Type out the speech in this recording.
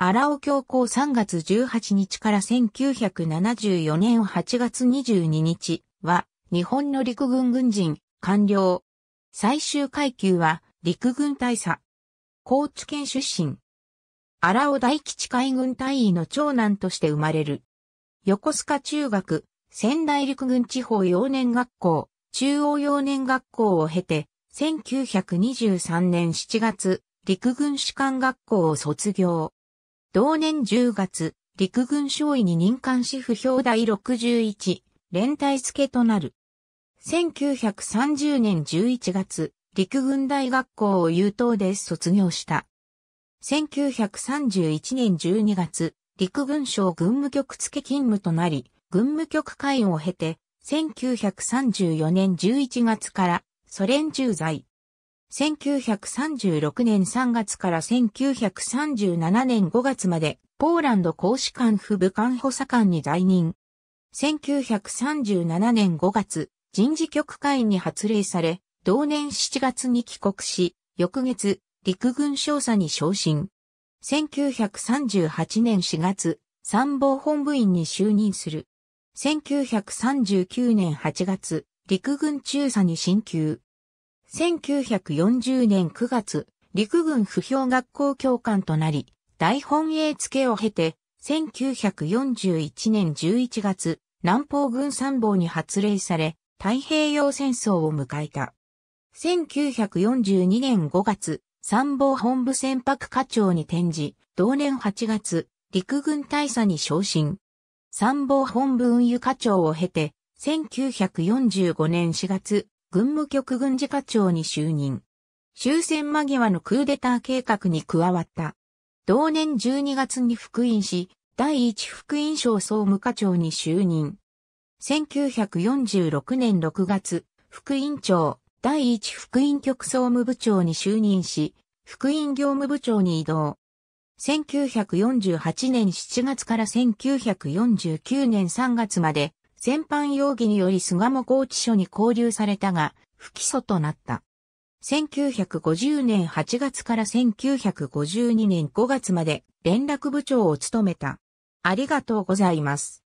荒尾教皇3月18日から1974年8月22日は、日本の陸軍軍人、官僚。最終階級は、陸軍大佐。高知県出身。荒尾大吉海軍大尉の長男として生まれる。横須賀中学、仙台陸軍地方幼年学校、中央幼年学校を経て、1923年7月、陸軍士官学校を卒業。同年10月、陸軍少尉に任官士府表第61、連隊付となる。1930年11月、陸軍大学校を優等で卒業した。1931年12月、陸軍省軍務局付勤務となり、軍務局会員を経て、1934年11月からソ連駐在、1936年3月から1937年5月まで、ポーランド公使館府武官補佐官に在任。1937年5月、人事局会に発令され、同年7月に帰国し、翌月、陸軍少佐に昇進。1938年4月、参謀本部員に就任する。1939年8月、陸軍中佐に進級。1940年9月、陸軍不評学校教官となり、大本営付けを経て、1941年11月、南方軍参謀に発令され、太平洋戦争を迎えた。1942年5月、参謀本部船舶課長に転じ、同年8月、陸軍大佐に昇進。参謀本部運輸課長を経て、1945年4月、軍務局軍事課長に就任。終戦間際のクーデター計画に加わった。同年12月に復員し、第一福音省総務課長に就任。1946年6月、福音庁第一福音局総務部長に就任し、福音業務部長に移動。1948年7月から1949年3月まで全般容疑により菅も拘置所に拘留されたが、不起訴となった。1950年8月から1952年5月まで連絡部長を務めた。ありがとうございます。